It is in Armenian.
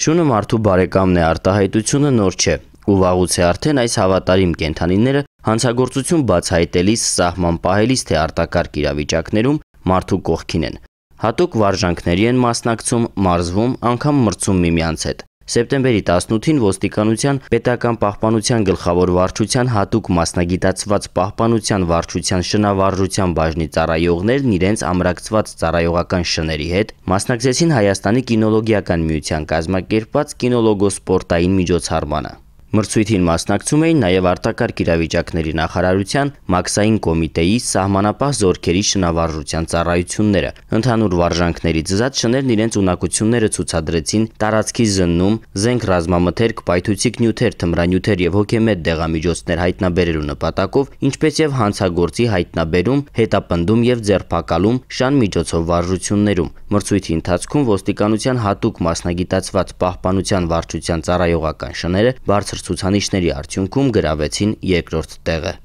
Շունը մարդու բարեկամն է, արտահայտությունը նոր չէ, ու վաղուց է արդեն այս հավատարիմ կենթանիները հանցագործություն բացահայտելիս սահման պահելիս թե արտակարգ իրավիճակներում մարդու կողքին են։ Հատուկ վարժանքների են մասնակցում, մարզվում, անգամ մրցում միմյանց հետ։ Սեպտեմբերի 18-ին ոստիկանության պետական պահպանության գլխավոր վարչության հատուկ մասնագիտացված պահպանության վարչության շնավարժության բաժնի ծառայողներն իրենց ամրակցված ծառայողական շների հետ մասնակցեցին Հայաստանի կինոլոգիական միության կազմակերպած կինոլոգոսպորտային միջոցառմանը։ Մրցույթին մասնակցում էին նաև արտակարգ իրավիճակների նախարարության, մաքսային կոմիտեի, սահմանապահ զորքերի շնավարժության ծառայությունները։ Ընդհանուր վարժանքների ծզած շներն իրենց ունակությունները ցուցադրեցին տարածքի զննում, զենք ռազմամթերք, պայթուցիկ նյութեր, թմրանյութեր եւ հոգեմետ դեղամիջոցներ հայտնաբերելու նպատակով, ինչպես եւ հանցագործի հայտնաբերում, հետապնդում եւ ձերբակալում շան միջոցով վարժություններում։ Մրցույթի ընթացքում ոստիկանության հատուկ մասնագիտացված պահպանության վարչության ծառայողական շները բարձր ցուցանիշների արդյունքում գրավեցին երկրորդ տեղը։